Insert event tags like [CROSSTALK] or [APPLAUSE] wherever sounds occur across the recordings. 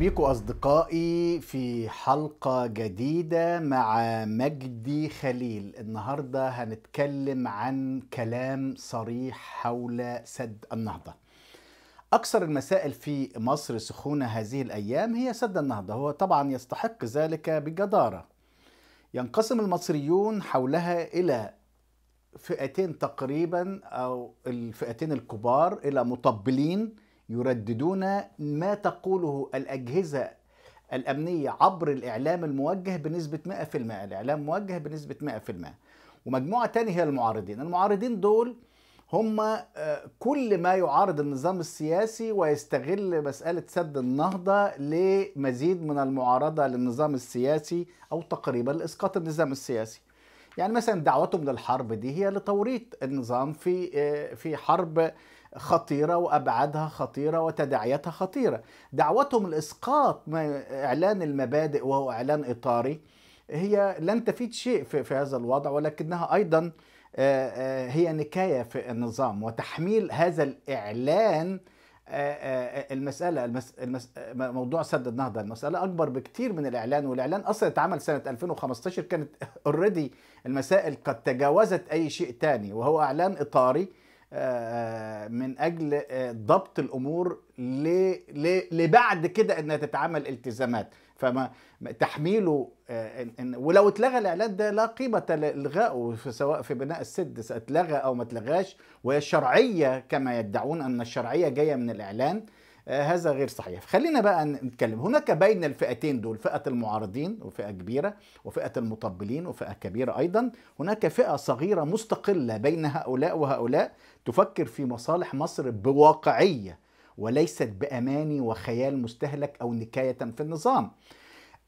بيكم أصدقائي في حلقة جديدة مع مجدي خليل النهاردة هنتكلم عن كلام صريح حول سد النهضة أكثر المسائل في مصر سخونة هذه الأيام هي سد النهضة هو طبعا يستحق ذلك بجدارة ينقسم المصريون حولها إلى فئتين تقريبا أو الفئتين الكبار إلى مطبلين يرددون ما تقوله الأجهزة الأمنية عبر الإعلام الموجه بنسبة 100% الإعلام موجه بنسبة 100% ومجموعة تانية هي المعارضين المعارضين دول هم آه، كل ما يعارض النظام السياسي ويستغل مسألة سد النهضة لمزيد من المعارضة للنظام السياسي أو تقريبا لإسقاط النظام السياسي يعني مثلا دعوتهم للحرب دي هي لتوريط النظام في آه، في حرب خطيرة وأبعادها خطيرة وتداعياتها خطيرة دعوتهم الإسقاط إعلان المبادئ وهو إعلان إطاري هي لن تفيد شيء في, في هذا الوضع ولكنها أيضا آه، آه، هي نكاية في النظام وتحميل هذا الإعلان آه، المسألة موضوع سد النهضة المسألة أكبر بكتير من الإعلان والإعلان أصلا اتعمل سنة 2015 كانت اوريدي المسائل قد تجاوزت أي شيء تاني وهو إعلان إطاري آه، من اجل آه، ضبط الامور لبعد كده انها تتعمل التزامات فما تحميله آه، ولو اتلغى الاعلان ده لا قيمه لالغائه سواء في بناء السد اتلغى او ما اتلغاش وهي الشرعيه كما يدعون ان الشرعيه جايه من الاعلان هذا غير صحيح خلينا بقى نتكلم هناك بين الفئتين دول فئة المعارضين وفئة كبيرة وفئة المطبلين وفئة كبيرة أيضا هناك فئة صغيرة مستقلة بين هؤلاء وهؤلاء تفكر في مصالح مصر بواقعية وليست بأماني وخيال مستهلك أو نكاية في النظام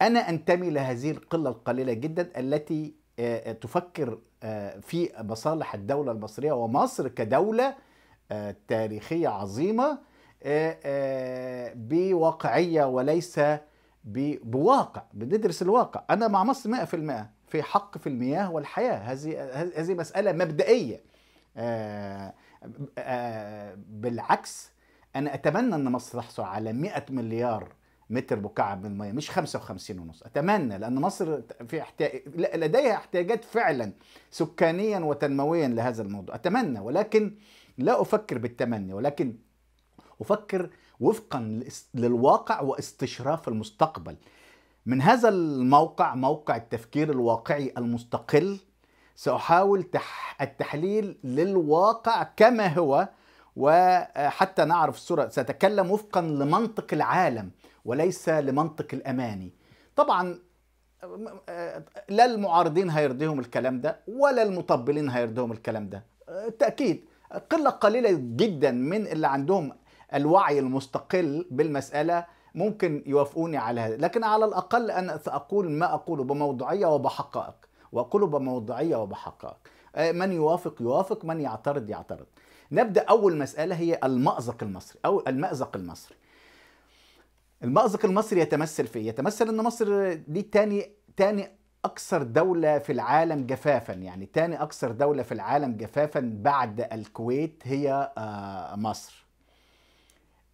أنا أنتمي لهذه القلة القليلة جدا التي آه، آه، تفكر آه، في مصالح الدولة المصرية ومصر كدولة تاريخية عظيمة آه، آه، بواقعيه وليس بواقع بندرس الواقع انا مع مصر 100% في حق في المياه والحياه هذه هذه مساله مبدئيه آه، بالعكس انا اتمنى ان مصر تحصل على 100 مليار متر مكعب من المياه مش 55 ونص اتمنى لان مصر في احتياج لديها احتياجات فعلا سكانيا وتنمويا لهذا الموضوع اتمنى ولكن لا افكر بالتمني ولكن وفكر وفقا للواقع واستشراف المستقبل من هذا الموقع موقع التفكير الواقعي المستقل سأحاول التحليل للواقع كما هو وحتى نعرف الصورة سأتكلم وفقا لمنطق العالم وليس لمنطق الأماني طبعا لا المعارضين هيرضيهم الكلام ده ولا المطبلين هيرضيهم الكلام ده بالتأكيد أه، قلة قليلة جدا من اللي عندهم الوعي المستقل بالمسألة ممكن يوافقوني على هذا لكن على الأقل أنا سأقول ما أقوله بموضوعية وبحقائق وأقوله بموضوعية وبحقائق آه، من يوافق يوافق من يعترض يعترض نبدأ أول مسألة هي المأزق المصري أو المأزق المصري المأزق المصري يتمثل في إيه؟ يتمثل أن مصر دي تاني تاني أكثر دولة في العالم جفافا يعني تاني أكثر دولة في العالم جفافا بعد الكويت هي آه، مصر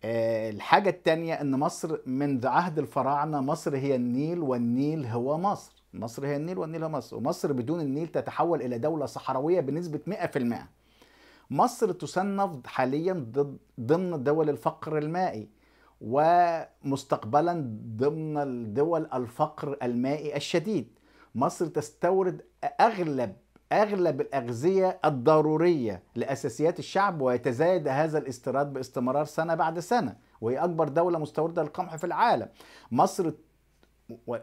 آه، الحاجة التانية أن مصر منذ عهد الفراعنة مصر هي النيل والنيل هو مصر مصر هي النيل والنيل هو مصر ومصر بدون النيل تتحول إلى دولة صحراوية بنسبة 100% مصر تصنف حاليا ضمن دول الفقر المائي ومستقبلا ضمن الدول الفقر المائي الشديد مصر تستورد أغلب اغلب الاغذيه الضروريه لاساسيات الشعب ويتزايد هذا الاستيراد باستمرار سنه بعد سنه وهي اكبر دوله مستورده للقمح في العالم مصر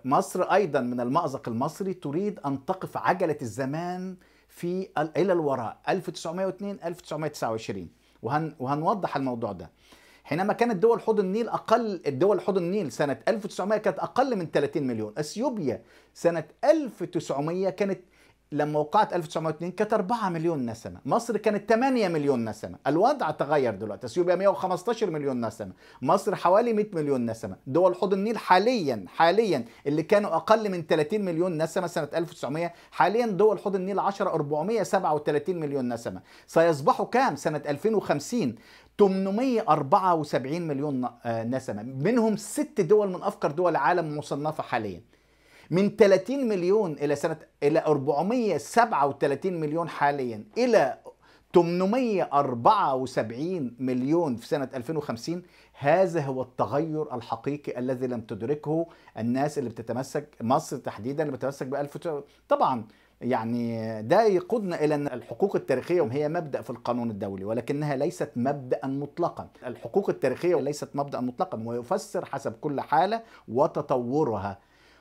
مصر ايضا من المازق المصري تريد ان تقف عجله الزمان في الى الوراء 1902 1929 وهن وهنوضح الموضوع ده حينما كانت دول حوض النيل اقل الدول حوض النيل سنه 1900 كانت اقل من 30 مليون اثيوبيا سنه 1900 كانت لما وقعت 1902 كانت 4 مليون نسمه، مصر كانت 8 مليون نسمه، الوضع تغير دلوقتي، اثيوبيا 115 مليون نسمه، مصر حوالي 100 مليون نسمه، دول حوض النيل حاليا حاليا اللي كانوا اقل من 30 مليون نسمه سنه 1900 حاليا دول حوض النيل 10 437 مليون نسمه، سيصبحوا كام سنه 2050 874 مليون آه، نسمه منهم ست دول من افقر دول العالم مصنفه حاليا من 30 مليون الى سنه الى 437 مليون حاليا الى 874 مليون في سنة 2050 هذا هو التغير الحقيقي الذي لم تدركه الناس اللي بتتمسك مصر تحديدا اللي بتتمسك ب 1000 طبعا يعني ده يقودنا الى ان الحقوق التاريخيه هي مبدا في القانون الدولي ولكنها ليست مبدا مطلقا، الحقوق التاريخيه ليست مبدا مطلقا ويفسر حسب كل حاله وتطورها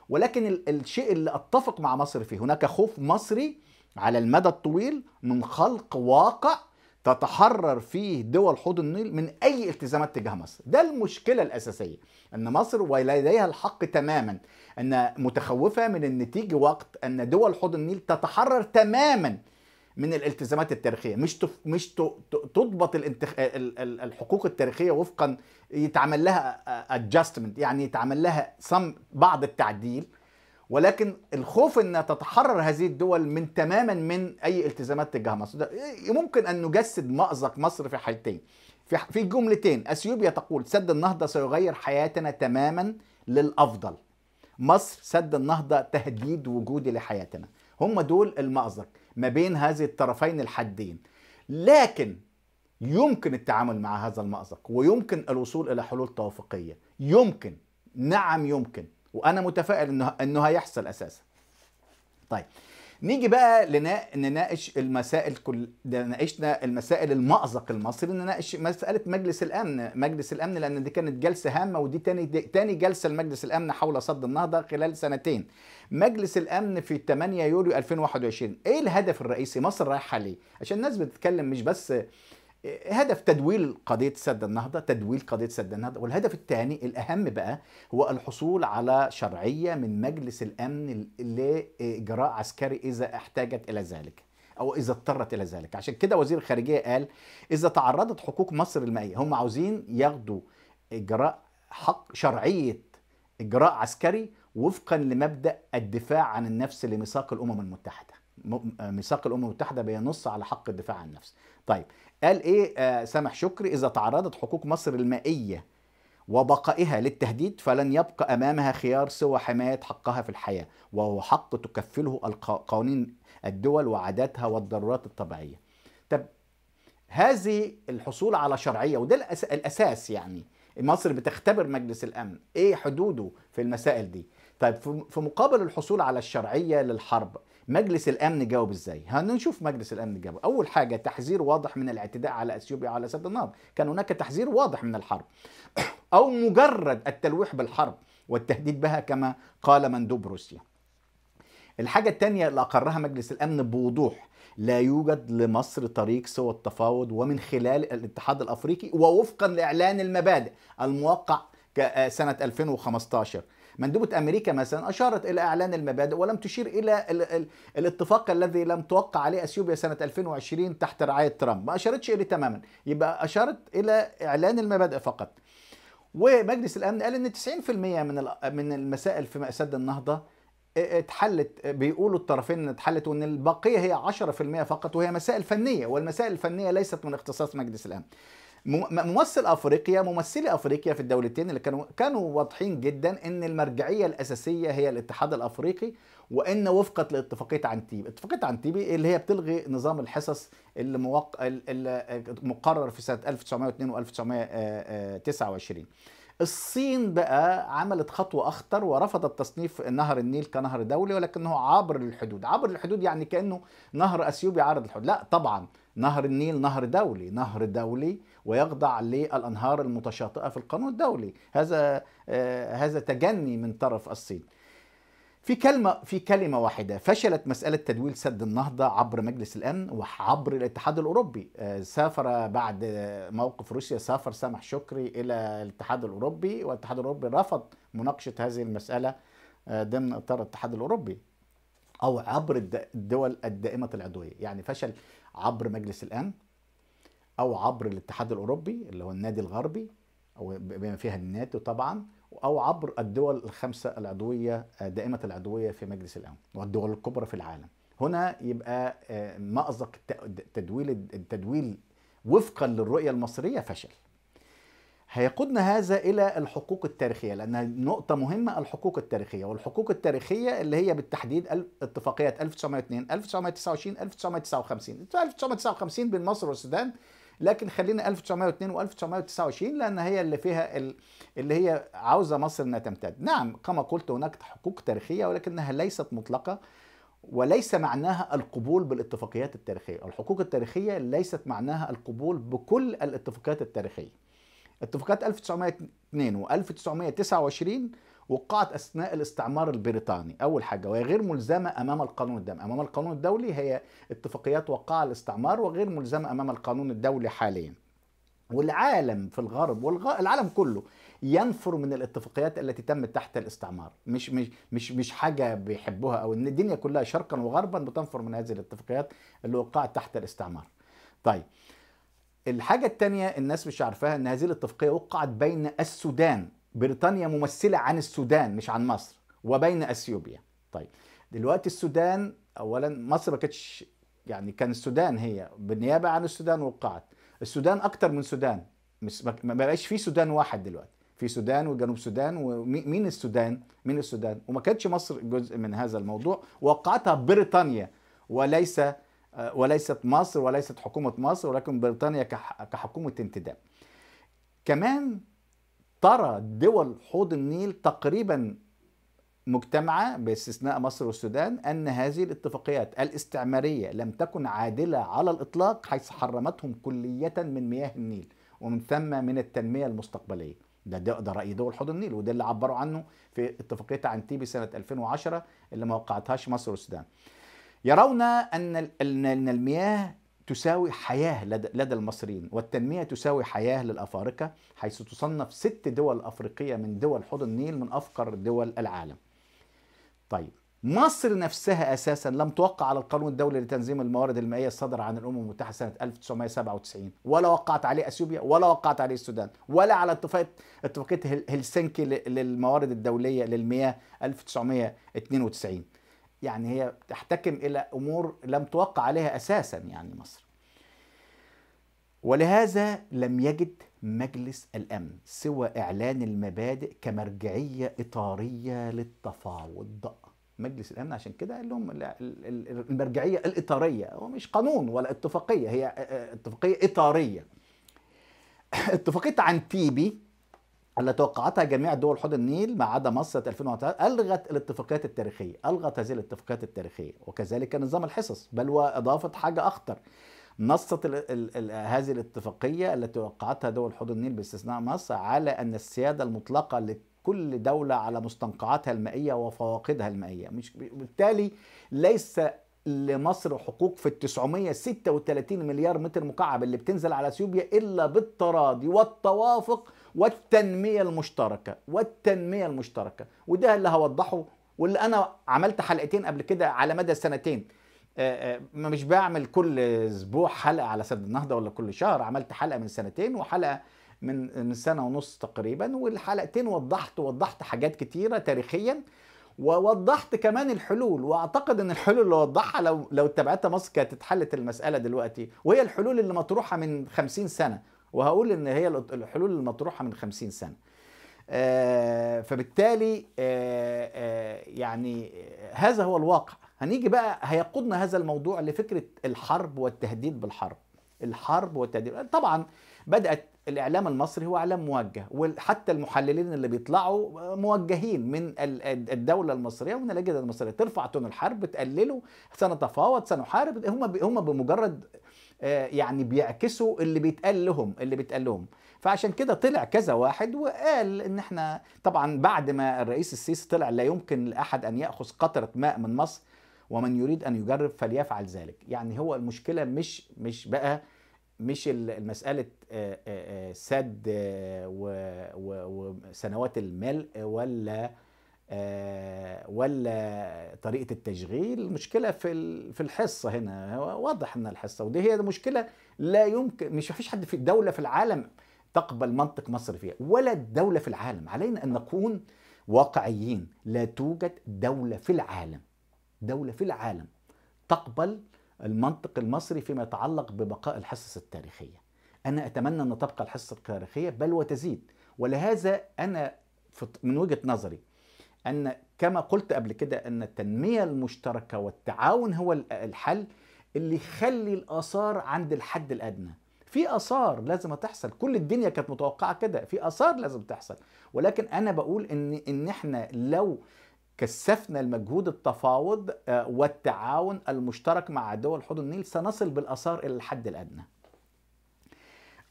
ولكن الشيء اللي اتفق مع مصر فيه هناك خوف مصري على المدى الطويل من خلق واقع تتحرر فيه دول حوض النيل من اي التزامات تجاه مصر ده المشكله الاساسيه ان مصر ولديها الحق تماما ان متخوفه من ان تيجي وقت ان دول حوض النيل تتحرر تماما من الالتزامات التاريخيه مش تف... مش ت... تضبط الانتخ... الحقوق التاريخيه وفقا يتعمل لها ادجستمنت يعني يتعمل لها صم بعض التعديل ولكن الخوف ان تتحرر هذه الدول من تماما من اي التزامات تجاه مصر ممكن ان نجسد مازق مصر في حالتين في في جملتين اثيوبيا تقول سد النهضه سيغير حياتنا تماما للافضل مصر سد النهضه تهديد وجودي لحياتنا هم دول المازق ما بين هذه الطرفين الحدين لكن يمكن التعامل مع هذا المأزق ويمكن الوصول إلى حلول توافقية يمكن نعم يمكن وأنا متفائل إنه, إنه هيحصل أساسا طيب نيجي بقى لنا نناقش المسائل كل ناقشنا المسائل المأزق المصري نناقش مسألة مجلس الأمن مجلس الأمن لأن دي كانت جلسة هامة ودي تاني تاني جلسة لمجلس الأمن حول صد النهضة خلال سنتين مجلس الامن في 8 يوليو 2021 ايه الهدف الرئيسي مصر رايحه ليه عشان الناس بتتكلم مش بس آه، هدف تدويل قضية سد النهضة تدويل قضية سد النهضة والهدف الثاني الأهم بقى هو الحصول على شرعية من مجلس الأمن لإجراء عسكري إذا احتاجت إلى ذلك أو إذا اضطرت إلى ذلك عشان كده وزير الخارجية قال إذا تعرضت حقوق مصر المائية هم عاوزين ياخدوا إجراء حق شرعية إجراء عسكري وفقا لمبدا الدفاع عن النفس لميثاق الامم المتحده آه، ميثاق الامم المتحده بينص على حق الدفاع عن النفس طيب قال ايه آه سامح شكري اذا تعرضت حقوق مصر المائيه وبقائها للتهديد فلن يبقى امامها خيار سوى حمايه حقها في الحياه وهو حق تكفله قوانين الدول وعاداتها والضرورات الطبيعيه طب هذه الحصول على شرعيه وده الاساس يعني مصر بتختبر مجلس الامن ايه حدوده في المسائل دي طيب في مقابل الحصول على الشرعيه للحرب مجلس الامن جاوب ازاي هنشوف مجلس الامن جاوب اول حاجه تحذير واضح من الاعتداء على اثيوبيا على سد النهضه، كان هناك تحذير واضح من الحرب [COUGHS] او مجرد التلويح بالحرب والتهديد بها كما قال مندوب روسيا الحاجة الثانية اللي أقرها مجلس الأمن بوضوح لا يوجد لمصر طريق سوى التفاوض ومن خلال الاتحاد الأفريقي ووفقا لإعلان المبادئ الموقع سنة 2015 مندوبة أمريكا مثلا أشارت إلى إعلان المبادئ ولم تشير إلى ال ال الاتفاق الذي لم توقع عليه أثيوبيا سنة 2020 تحت رعاية ترامب ما أشارتش إليه تماما يبقى أشارت إلى إعلان المبادئ فقط ومجلس الأمن قال إن 90% من من المسائل في مأساة النهضة آه، آه، اتحلت آه، بيقولوا الطرفين ان اتحلت وان البقيه هي 10% فقط وهي مسائل فنيه والمسائل الفنيه ليست من اختصاص مجلس الامن. ممثل افريقيا ممثلي افريقيا في الدولتين اللي كانوا كانوا واضحين جدا ان المرجعيه الاساسيه هي الاتحاد الافريقي وان وفقا لاتفاقيه عن تيبي اتفاقيه عن تيبي اللي هي بتلغي نظام الحصص اللي موق... مقرر في سنه 1902 و 1929 الصين بقى عملت خطوة أخطر ورفضت تصنيف نهر النيل كنهر دولي ولكنه عبر الحدود عبر الحدود يعني كأنه نهر أثيوبي عارض الحدود لا طبعا نهر النيل نهر دولي نهر دولي ويخضع للانهار المتشاطئه في القانون الدولي هذا آه، هذا تجني من طرف الصين في كلمة في كلمة واحدة فشلت مسألة تدويل سد النهضة عبر مجلس الأمن وعبر الاتحاد الأوروبي آه، سافر بعد موقف روسيا سافر سامح شكري إلى الاتحاد الأوروبي والاتحاد الأوروبي رفض مناقشة هذه المسألة آه، ضمن إطار الاتحاد الأوروبي أو عبر الدول الدائمة العضوية يعني فشل عبر مجلس الأمن او عبر الاتحاد الاوروبي اللي هو النادي الغربي او بما فيها الناتو طبعا او عبر الدول الخمسه العضويه آه، دائمه العضويه في مجلس الامن والدول الكبرى في العالم هنا يبقى آه، مأزق تدويل التدويل وفقا للرؤيه المصريه فشل هيقودنا هذا الى الحقوق التاريخيه لانها نقطه مهمه الحقوق التاريخيه والحقوق التاريخيه اللي هي بالتحديد اتفاقيات 1902 1929 1959 1959 بين مصر والسودان لكن خلينا 1902 و1929 لان هي اللي فيها اللي هي عاوزه مصر انها تمتد نعم كما قلت هناك حقوق تاريخيه ولكنها ليست مطلقه وليس معناها القبول بالاتفاقيات التاريخيه الحقوق التاريخيه ليست معناها القبول بكل الاتفاقيات التاريخيه اتفاقات 1902 و1929 وقعت اثناء الاستعمار البريطاني اول حاجه وهي غير ملزمه امام القانون الدولي امام القانون الدولي هي اتفاقيات وقع الاستعمار وغير ملزمه امام القانون الدولي حاليا والعالم في الغرب والعالم كله ينفر من الاتفاقيات التي تمت تحت الاستعمار مش مش مش مش حاجه بيحبوها او ان الدنيا كلها شرقا وغربا بتنفر من هذه الاتفاقيات اللي وقعت تحت الاستعمار طيب الحاجه الثانيه الناس مش عارفاها ان هذه الاتفاقيه وقعت بين السودان بريطانيا ممثلة عن السودان مش عن مصر وبين اثيوبيا طيب دلوقتي السودان اولا مصر ما كانتش يعني كان السودان هي بالنيابه عن السودان وقعت السودان اكتر من سودان مش ما بقاش في سودان واحد دلوقتي في سودان وجنوب سودان ومين السودان مين السودان وما كانتش مصر جزء من هذا الموضوع وقعتها بريطانيا وليس آه، وليست مصر وليست حكومه مصر ولكن بريطانيا كحكومه انتداب كمان ترى دول حوض النيل تقريبا مجتمعة باستثناء مصر والسودان أن هذه الاتفاقيات الاستعمارية لم تكن عادلة على الإطلاق حيث حرمتهم كلية من مياه النيل ومن ثم من التنمية المستقبلية ده ده, ده رأي دول حوض النيل وده اللي عبروا عنه في اتفاقية عنتيبي سنة 2010 اللي ما وقعتهاش مصر والسودان يرون أن أن المياه تساوي حياة لدى, المصريين والتنمية تساوي حياة للأفارقة حيث تصنف ست دول أفريقية من دول حوض النيل من أفقر دول العالم طيب مصر نفسها أساسا لم توقع على القانون الدولي لتنظيم الموارد المائية الصادر عن الأمم المتحدة سنة 1997 ولا وقعت عليه أثيوبيا ولا وقعت عليه السودان ولا على اتفاقية اتفاقية هلسنكي للموارد الدولية للمياه 1992 يعني هي تحتكم إلى أمور لم توقع عليها أساسا يعني مصر ولهذا لم يجد مجلس الأمن سوى إعلان المبادئ كمرجعية إطارية للتفاوض مجلس الأمن عشان كده قال لهم المرجعية الإطارية هو مش قانون ولا اتفاقية هي آه، آه، اتفاقية إطارية [LAUGHS] اتفاقية عن تيبي التي توقعتها جميع دول حوض النيل ما عدا مصر 2003 الغت الاتفاقيات التاريخيه، الغت هذه الاتفاقيات التاريخيه وكذلك نظام الحصص بل واضافت حاجه اخطر. نصت الـ الـ الـ هذه الاتفاقيه التي وقعتها دول حوض النيل باستثناء مصر على ان السياده المطلقه لكل دوله على مستنقعاتها المائيه وفواقدها المائيه، مش بالتالي ليس لمصر حقوق في ال 936 مليار متر مكعب اللي بتنزل على اثيوبيا الا بالتراضي والتوافق والتنمية المشتركة والتنمية المشتركة وده اللي هوضحه واللي أنا عملت حلقتين قبل كده على مدى سنتين ما آه، آه، مش بعمل كل اسبوع حلقه على سد النهضه ولا كل شهر عملت حلقه من سنتين وحلقه من من سنه ونص تقريبا والحلقتين وضحت وضحت حاجات كتيره تاريخيا ووضحت كمان الحلول واعتقد ان الحلول اللي وضحها لو لو اتبعتها مصر كانت اتحلت المساله دلوقتي وهي الحلول اللي مطروحه من 50 سنه وهقول ان هي الحلول المطروحه من 50 سنه آه، فبالتالي آه، آه، يعني هذا هو الواقع هنيجي بقى هيقودنا هذا الموضوع لفكره الحرب والتهديد بالحرب الحرب والتهديد طبعا بدات الاعلام المصري هو اعلام موجه وحتى المحللين اللي بيطلعوا موجهين من الدوله المصريه ومن الاجهزه المصريه ترفع تون الحرب تقلله سنتفاوض سنحارب هم هم بمجرد آه، يعني بيعكسوا اللي بيتقال لهم اللي بيتقال لهم فعشان كده طلع كذا واحد وقال ان احنا طبعا بعد ما الرئيس السيسي طلع لا يمكن لاحد ان ياخذ قطره ماء من مصر ومن يريد ان يجرب فليفعل ذلك يعني هو المشكله مش مش بقى مش المساله آه، آه، سد وسنوات الملء ولا آه، ولا طريقه التشغيل المشكله في في الحصه هنا واضح ان الحصه ودي هي مشكله لا يمكن مش فيش حد في الدوله في العالم تقبل منطق مصر فيها ولا الدوله في العالم علينا ان نكون واقعيين لا توجد دوله في العالم دوله في العالم تقبل المنطق المصري فيما يتعلق ببقاء الحصص التاريخيه انا اتمنى ان تبقى الحصه التاريخيه بل وتزيد ولهذا انا من وجهه نظري ان كما قلت قبل كده ان التنميه المشتركه والتعاون هو الحل اللي يخلي الاثار عند الحد الادنى في اثار لازم تحصل كل الدنيا كانت متوقعه كده في اثار لازم تحصل ولكن انا بقول ان ان احنا لو كثفنا المجهود التفاوض آه، والتعاون المشترك مع دول حوض النيل سنصل بالاثار الى الحد الادنى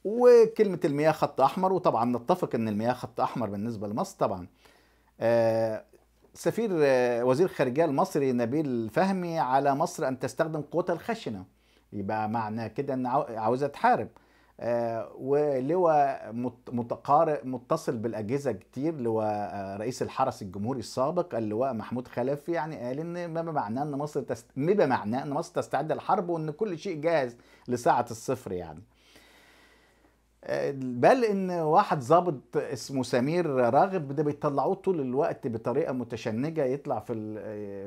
وكلمه المياه خط احمر وطبعا نتفق ان المياه خط احمر بالنسبه لمصر طبعا آه، سفير آه، وزير الخارجيه المصري نبيل فهمي على مصر ان تستخدم قوتها الخشنه يبقى معنى كده ان عاوزه تحارب آه، ولواء متقارب متصل بالاجهزه كتير لواء رئيس الحرس الجمهوري السابق اللواء محمود خلف يعني قال ان ما معناه ان مصر تست... ما معناه ان مصر تستعد للحرب وان كل شيء جاهز لساعه الصفر يعني بل ان واحد ظابط اسمه سمير راغب ده بيطلعوه طول الوقت بطريقه متشنجه يطلع في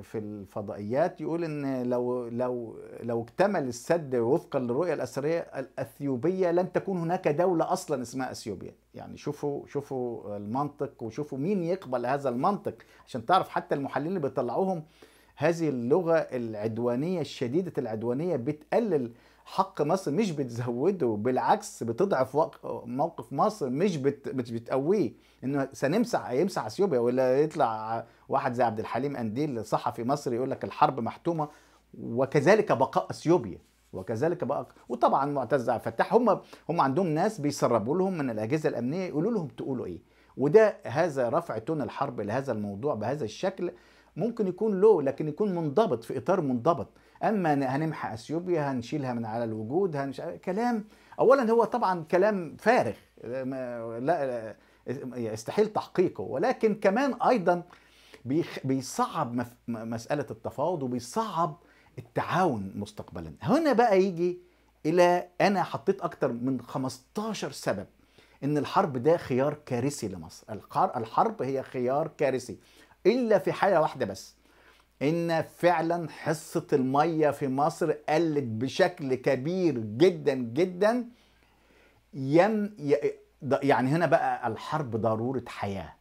في الفضائيات يقول ان لو لو لو اكتمل السد وفقا للرؤيه الاثريه الاثيوبيه لن تكون هناك دوله اصلا اسمها اثيوبيا يعني شوفوا شوفوا المنطق وشوفوا مين يقبل هذا المنطق عشان تعرف حتى المحللين اللي بيطلعوهم هذه اللغه العدوانيه الشديده العدوانيه بتقلل حق مصر مش بتزوده بالعكس بتضعف موقف مصر مش بت بت بتقويه انه سنمسح هيمسح اثيوبيا ولا يطلع واحد زي عبد الحليم انديل صحفي مصري يقول لك الحرب محتومه وكذلك بقاء اثيوبيا وكذلك بقى وطبعا معتز عبد الفتاح هم هم عندهم ناس بيسربوا لهم من الاجهزه الامنيه يقولوا لهم تقولوا ايه وده هذا رفع تون الحرب لهذا الموضوع بهذا الشكل ممكن يكون له لكن يكون منضبط في اطار منضبط اما هنمحى اثيوبيا هنشيلها من على الوجود هنش... كلام اولا هو طبعا كلام فارغ لا يستحيل تحقيقه ولكن كمان ايضا بيصعب مساله التفاوض وبيصعب التعاون مستقبلا هنا بقى يجي الى انا حطيت اكتر من 15 سبب ان الحرب ده خيار كارثي لمصر الحرب هي خيار كارثي الا في حاله واحده بس ان فعلا حصه الميه في مصر قلت بشكل كبير جدا جدا ين يعني هنا بقى الحرب ضروره حياه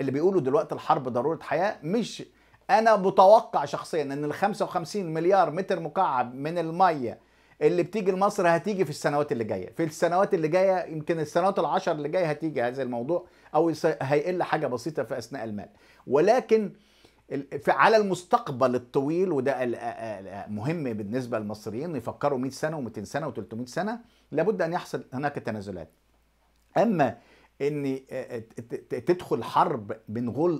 اللي بيقولوا دلوقتي الحرب ضروره حياه مش انا متوقع شخصيا ان ال 55 مليار متر مكعب من الميه اللي بتيجي لمصر هتيجي في السنوات اللي جايه في السنوات اللي جايه يمكن السنوات العشر اللي جايه هتيجي هذا الموضوع او هيقل حاجه بسيطه في اثناء المال ولكن على المستقبل الطويل وده مهم بالنسبه للمصريين يفكروا 100 سنه و200 سنه و300 سنه لابد ان يحصل هناك تنازلات اما ان تدخل حرب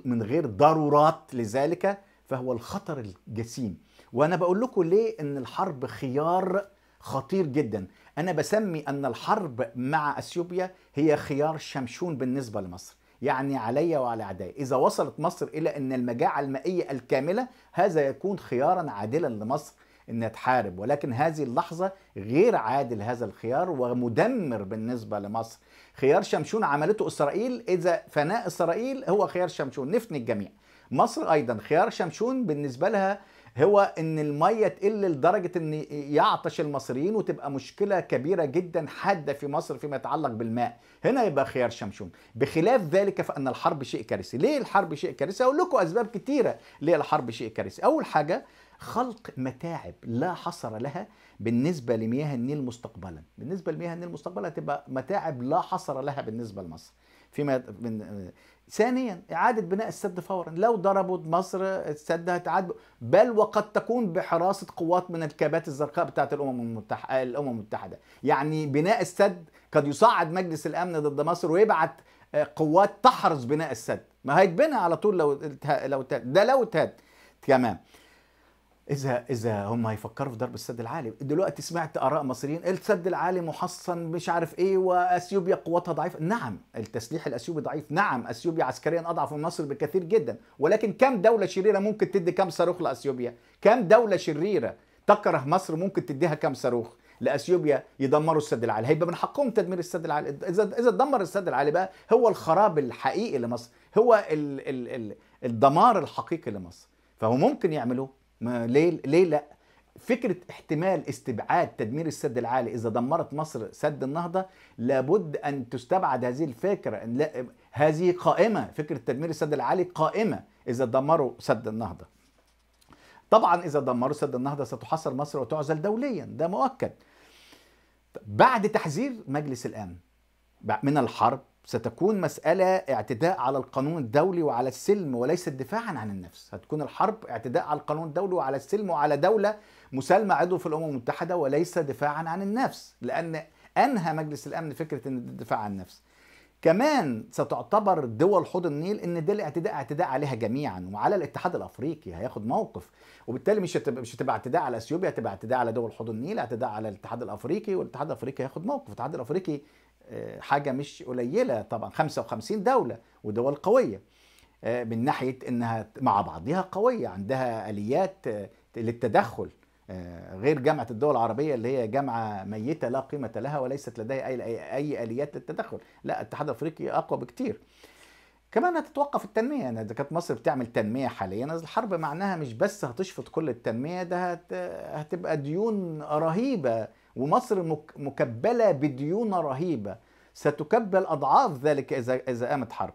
من غير ضرورات لذلك فهو الخطر الجسيم وانا بقول لكم ليه ان الحرب خيار خطير جدا انا بسمي ان الحرب مع اثيوبيا هي خيار شمشون بالنسبه لمصر يعني علي وعلى أعدائي إذا وصلت مصر إلى أن المجاعة المائية الكاملة هذا يكون خيارا عادلا لمصر انها تحارب ولكن هذه اللحظة غير عادل هذا الخيار ومدمر بالنسبة لمصر خيار شمشون عملته إسرائيل إذا فناء إسرائيل هو خيار شمشون نفني الجميع مصر أيضا خيار شمشون بالنسبة لها هو ان الميه تقل لدرجه ان يعطش المصريين وتبقى مشكله كبيره جدا حاده في مصر فيما يتعلق بالماء هنا يبقى خيار شمشون بخلاف ذلك فان الحرب شيء كارثي ليه الحرب شيء كارثي اقول لكم اسباب كتيره ليه الحرب شيء كارثي اول حاجه خلق متاعب لا حصر لها بالنسبة لمياه النيل مستقبلا بالنسبة لمياه النيل مستقبلا تبقى متاعب لا حصر لها بالنسبة لمصر فيما ثانيا إعادة بناء السد فورا لو ضربوا مصر السد هتعاد بل وقد تكون بحراسة قوات من الكابات الزرقاء بتاعة الأمم المتحدة الأمم المتحدة يعني بناء السد قد يصعد مجلس الأمن ضد مصر ويبعت آه، قوات تحرس بناء السد ما هيتبنى على طول لو لو ده لو تهد تمام اذا اذا هم هيفكروا في ضرب السد العالي دلوقتي سمعت اراء مصريين السد العالي محصن مش عارف ايه واثيوبيا قوتها ضعيفه نعم التسليح الاثيوبي ضعيف نعم اثيوبيا عسكريا اضعف من مصر بكثير جدا ولكن كم دوله شريره ممكن تدي كم صاروخ لاثيوبيا كم دوله شريره تكره مصر ممكن تديها كم صاروخ لاثيوبيا يدمروا السد العالي هيبقى من حقهم تدمير السد العالي اذا اذا دمر السد العالي بقى هو الخراب الحقيقي لمصر هو الـ الـ الـ الدمار الحقيقي لمصر فهو ممكن يعملوه ما ليه ليه لا فكره احتمال استبعاد تدمير السد العالي اذا دمرت مصر سد النهضه لابد ان تستبعد هذه الفكره إن لا هذه قائمه فكره تدمير السد العالي قائمه اذا دمروا سد النهضه طبعا اذا دمروا سد النهضه ستحاصر مصر وتعزل دوليا ده مؤكد بعد تحذير مجلس الامن من الحرب ستكون مسألة اعتداء على القانون الدولي وعلى السلم وليست دفاعا عن النفس هتكون الحرب اعتداء على القانون الدولي وعلى السلم وعلى دولة مسالمة عضو في الأمم المتحدة وليس دفاعا عن النفس لأن أنهى مجلس الأمن فكرة أن الدفاع عن النفس كمان ستعتبر دول حوض النيل ان ده الاعتداء اعتداء عليها جميعا وعلى الاتحاد الافريقي هياخد موقف وبالتالي مش مش هتبقى اعتداء على اثيوبيا هتبقى اعتداء على دول حوض النيل اعتداء على الاتحاد الافريقي والاتحاد الافريقي هياخد موقف الاتحاد الافريقي آه، حاجه مش قليله طبعا 55 دوله ودول قويه آه، من ناحيه انها مع بعضها قويه عندها اليات آه، للتدخل غير جامعه الدول العربيه اللي هي جامعه ميته لا قيمه لها وليست لديها اي اي اليات للتدخل لا الاتحاد الافريقي اقوى بكتير كمان هتتوقف التنميه يعني اذا كانت مصر بتعمل تنميه حاليا الحرب معناها مش بس هتشفط كل التنميه ده هتبقى ديون رهيبه ومصر مكبله بديون رهيبه ستكبل اضعاف ذلك اذا اذا قامت حرب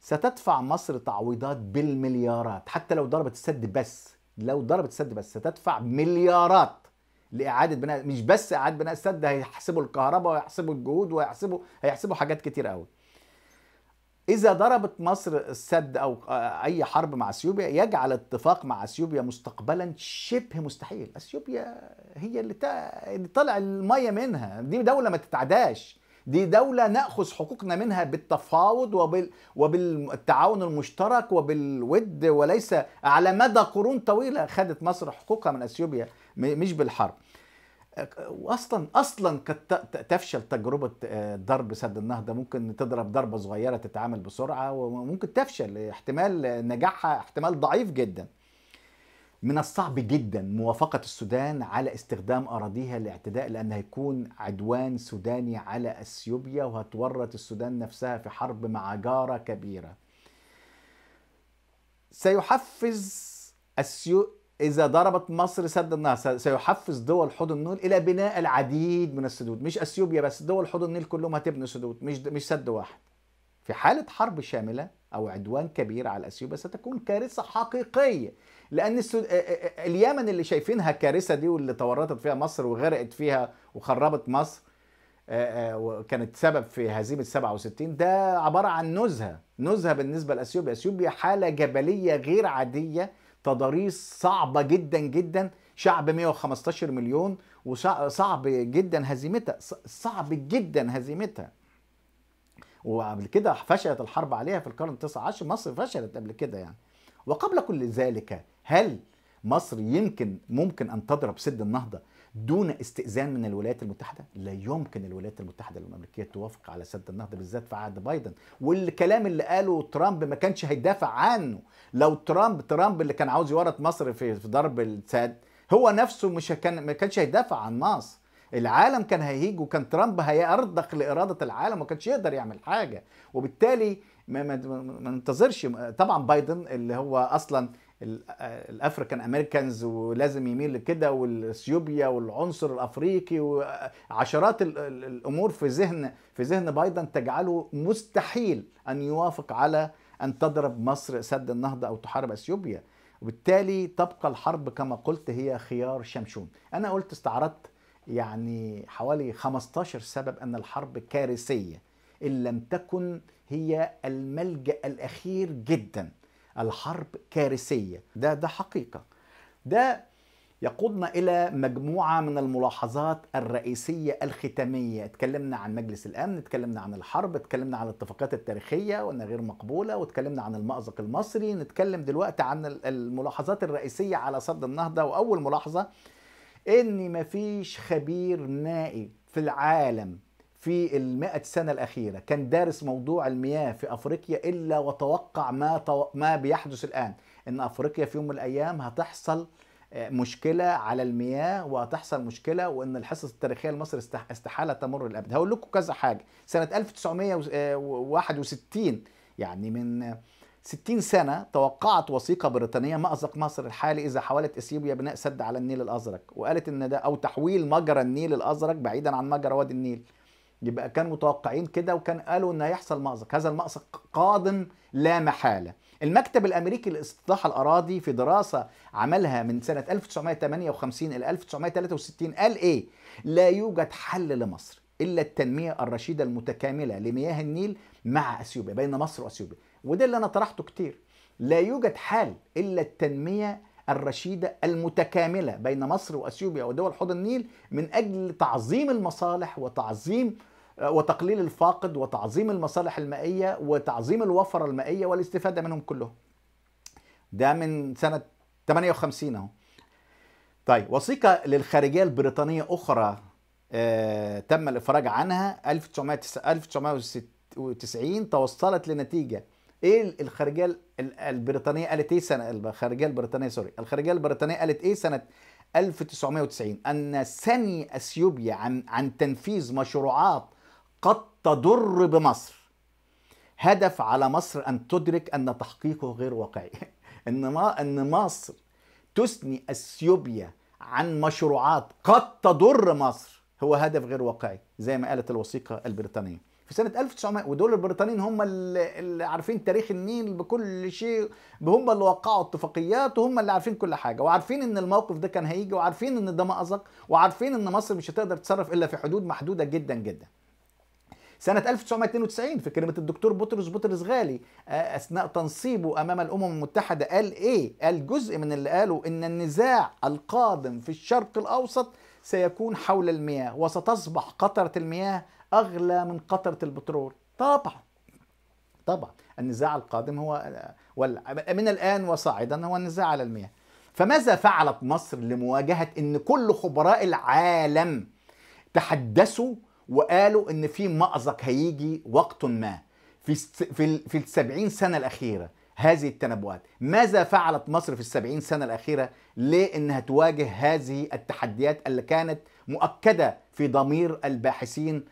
ستدفع مصر تعويضات بالمليارات حتى لو ضربت السد بس لو ضربت السد بس ستدفع مليارات لاعاده بناء مش بس اعاده بناء السد هيحسبوا الكهرباء ويحسبوا الجهود ويحسبوا هيحسبوا حاجات كتير قوي إذا ضربت مصر السد أو آه، أي حرب مع أثيوبيا يجعل اتفاق مع أثيوبيا مستقبلا شبه مستحيل أثيوبيا هي اللي, طلع طالع المية منها دي دولة ما تتعداش دي دولة نأخذ حقوقنا منها بالتفاوض وبال... وبالتعاون المشترك وبالود وليس على مدى قرون طويلة خدت مصر حقوقها من أثيوبيا مش بالحرب واصلا اصلا قد تفشل تجربه آه، ضرب سد النهضه ممكن تضرب ضربه صغيره تتعامل بسرعه وممكن تفشل احتمال نجاحها احتمال ضعيف جدا من الصعب جدا موافقة السودان على استخدام أراضيها لاعتداء لأن هيكون عدوان سوداني على أثيوبيا وهتورط السودان نفسها في حرب مع جارة كبيرة سيحفز أثيو... إذا ضربت مصر سد النهر سيحفز دول حوض النيل إلى بناء العديد من السدود مش أثيوبيا بس دول حوض النيل كلهم هتبني سدود مش مش سد واحد في حالة حرب شاملة أو عدوان كبير على أثيوبيا ستكون كارثة حقيقية لأن السود... اليمن اللي شايفينها كارثة دي واللي تورطت فيها مصر وغرقت فيها وخربت مصر وكانت سبب في هزيمة 67 ده عبارة عن نزهة نزهة بالنسبة لأثيوبيا أثيوبيا حالة جبلية غير عادية تضاريس صعبه جدا جدا شعب 115 مليون وصعب جدا هزيمتها صعب جدا هزيمتها وقبل كده فشلت الحرب عليها في القرن 19 مصر فشلت قبل كده يعني وقبل كل ذلك هل مصر يمكن ممكن ان تضرب سد النهضه دون استئذان من الولايات المتحدة لا يمكن الولايات المتحدة الأمريكية توافق على سد النهضة بالذات في عهد بايدن والكلام اللي قاله ترامب ما كانش هيدافع عنه لو ترامب ترامب اللي كان عاوز يورط مصر في ضرب السد هو نفسه مش كان ما كانش هيدافع عن مصر العالم كان هيهيج وكان ترامب هيأرضخ لإرادة العالم وما كانش يقدر يعمل حاجة وبالتالي ما, ما, ما ننتظرش طبعا بايدن اللي هو أصلا آه، الافريكان امريكانز ولازم يميل لكده والاثيوبيا والعنصر الافريقي وعشرات الامور في ذهن في ذهن بايدن تجعله مستحيل ان يوافق على ان تضرب مصر سد النهضه او تحارب اثيوبيا وبالتالي تبقى الحرب كما قلت هي خيار شمشون انا قلت استعرضت يعني حوالي 15 سبب ان الحرب كارثيه ان لم تكن هي الملجا الاخير جدا الحرب كارثية ده ده حقيقة ده يقودنا إلى مجموعة من الملاحظات الرئيسية الختامية اتكلمنا عن مجلس الأمن اتكلمنا عن الحرب اتكلمنا عن الاتفاقات التاريخية وأنها غير مقبولة واتكلمنا عن المأزق المصري نتكلم دلوقتي عن الملاحظات الرئيسية على صد النهضة وأول ملاحظة إن مفيش خبير نائي في العالم في المائة سنة الأخيرة كان دارس موضوع المياه في أفريقيا إلا وتوقع ما, تو... ما بيحدث الآن إن أفريقيا في يوم من الأيام هتحصل آه، مشكلة على المياه وهتحصل مشكلة وإن الحصص التاريخية لمصر استحالة تمر للأبد هقول لكم كذا حاجة سنة 1961 آه، يعني من 60 سنة توقعت وثيقة بريطانية مأزق مصر الحالي إذا حاولت إثيوبيا بناء سد على النيل الأزرق وقالت إن ده أو تحويل مجرى النيل الأزرق بعيدا عن مجرى وادي النيل يبقى كانوا متوقعين كده وكان قالوا ان هيحصل مأزق هذا المأزق قادم لا محاله المكتب الامريكي لاستصلاح الاراضي في دراسه عملها من سنه 1958 الى 1963 قال ايه لا يوجد حل لمصر الا التنميه الرشيده المتكامله لمياه النيل مع اثيوبيا بين مصر واثيوبيا وده اللي انا طرحته كتير لا يوجد حل الا التنميه الرشيده المتكامله بين مصر واثيوبيا ودول حوض النيل من اجل تعظيم المصالح وتعظيم وتقليل الفاقد وتعظيم المصالح المائية وتعظيم الوفرة المائية والاستفادة منهم كلهم ده من سنة 58 اهو طيب وثيقة للخارجية البريطانية أخرى آه تم الإفراج عنها 1990 توصلت لنتيجة ايه الخارجيه البريطانيه قالت ايه سنه الخارجيه البريطانيه سوري الخارجيه البريطانيه قالت ايه سنه 1990 ان ثني اثيوبيا عن عن تنفيذ مشروعات قد تضر بمصر هدف على مصر أن تدرك أن تحقيقه غير واقعي [LAUGHS] إن, ما أن مصر تثني أثيوبيا عن مشروعات قد تضر مصر هو هدف غير واقعي زي ما قالت الوثيقة البريطانية في سنة 1900 ودول البريطانيين هم اللي عارفين تاريخ النيل بكل شيء هم اللي وقعوا اتفاقيات وهم اللي عارفين كل حاجة وعارفين ان الموقف ده كان هيجي وعارفين ان ده مأزق وعارفين ان مصر مش هتقدر تتصرف الا في حدود محدودة جدا جدا سنة 1992 في كلمة الدكتور بطرس بطرس غالي آه، أثناء تنصيبه أمام الأمم المتحدة قال إيه؟ قال جزء من اللي قاله إن النزاع القادم في الشرق الأوسط سيكون حول المياه وستصبح قطرة المياه أغلى من قطرة البترول طبعا طبعا النزاع القادم هو آه، من الآن وصاعدا هو النزاع على المياه فماذا فعلت مصر لمواجهة إن كل خبراء العالم تحدثوا وقالوا ان في مأزق هيجي وقت ما في في ال السبعين سنه الاخيره هذه التنبؤات ماذا فعلت مصر في السبعين سنه الاخيره لانها تواجه هذه التحديات اللي كانت مؤكده في ضمير الباحثين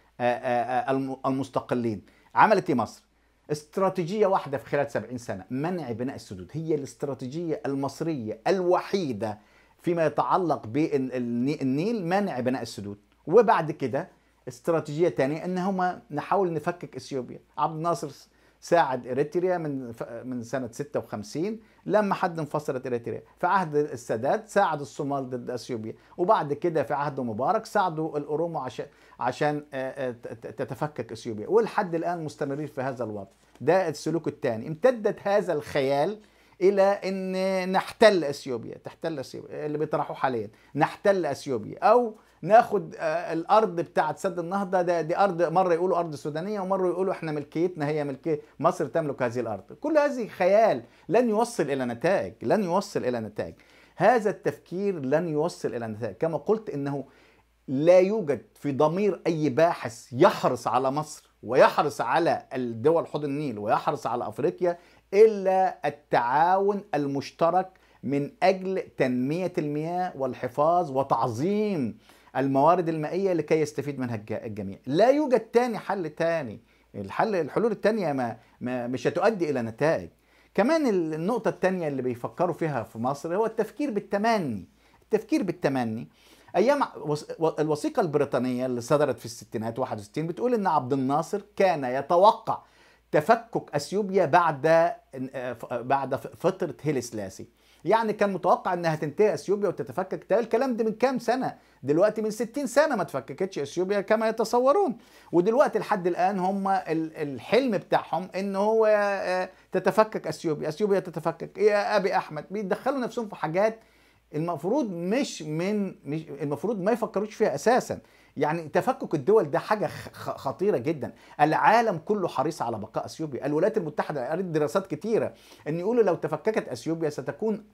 المستقلين عملت ايه مصر استراتيجيه واحده في خلال 70 سنه منع بناء السدود هي الاستراتيجيه المصريه الوحيده فيما يتعلق بالنيل منع بناء السدود وبعد كده استراتيجيه ثانيه ان هم نحاول نفكك اثيوبيا عبد الناصر ساعد اريتريا من من سنه 56 لما حد انفصلت اريتريا في عهد السادات ساعد الصومال ضد اثيوبيا وبعد كده في عهد مبارك ساعدوا الاورومو عشان عشان آه، آه، تتفكك اثيوبيا ولحد الان مستمرين في هذا الوضع ده السلوك الثاني امتدت هذا الخيال الى ان نحتل اثيوبيا تحتل اثيوبيا اللي بيطرحوه حاليا نحتل اثيوبيا او ناخد آه، الارض بتاعه سد النهضه ده دي ارض مره يقولوا ارض سودانيه ومره يقولوا احنا ملكيتنا هي ملكيه مصر تملك هذه الارض كل هذه خيال لن يوصل الى نتائج لن يوصل الى نتائج هذا التفكير لن يوصل الى نتائج كما قلت انه لا يوجد في ضمير اي باحث يحرص على مصر ويحرص على الدول حوض النيل ويحرص على افريقيا الا التعاون المشترك من اجل تنميه المياه والحفاظ وتعظيم الموارد المائيه لكي يستفيد منها الجميع لا يوجد تاني حل تاني الحل الحلول التانية ما, مش هتؤدي الى نتائج كمان النقطه التانية اللي بيفكروا فيها في مصر هو التفكير بالتمني التفكير بالتمني ايام الوثيقه البريطانيه اللي صدرت في الستينات 61 بتقول ان عبد الناصر كان يتوقع تفكك اثيوبيا بعد بعد فتره هيليسلاسي يعني كان متوقع انها تنتهي اثيوبيا وتتفكك ده الكلام ده من كام سنه دلوقتي من 60 سنه ما اتفككتش اثيوبيا كما يتصورون ودلوقتي لحد الان هم الحلم بتاعهم ان هو آه، تتفكك اثيوبيا اثيوبيا تتفكك يا ابي احمد بيدخلوا نفسهم في حاجات المفروض مش من مش المفروض ما يفكروش فيها اساسا يعني تفكك الدول ده حاجه خطيره جدا العالم كله حريص على بقاء اثيوبيا الولايات المتحده قريت دراسات كتيره ان يقولوا لو تفككت اثيوبيا ستكون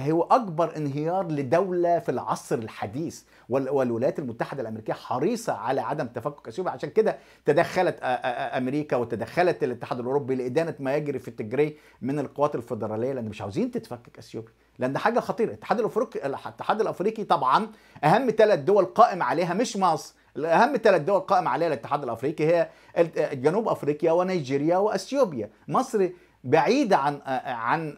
هو اكبر انهيار لدوله في العصر الحديث والولايات المتحده الامريكيه حريصه على عدم تفكك اثيوبيا عشان كده تدخلت امريكا وتدخلت الاتحاد الاوروبي لادانه ما يجري في التجري من القوات الفدراليه لان مش عاوزين تتفكك اثيوبيا لان ده حاجه خطيره الاتحاد الافريقي الاتحاد الافريقي طبعا اهم ثلاث دول قائم عليها مش مصر اهم ثلاث دول قائم عليها الاتحاد الافريقي هي جنوب افريقيا ونيجيريا واثيوبيا مصر بعيدة عن عن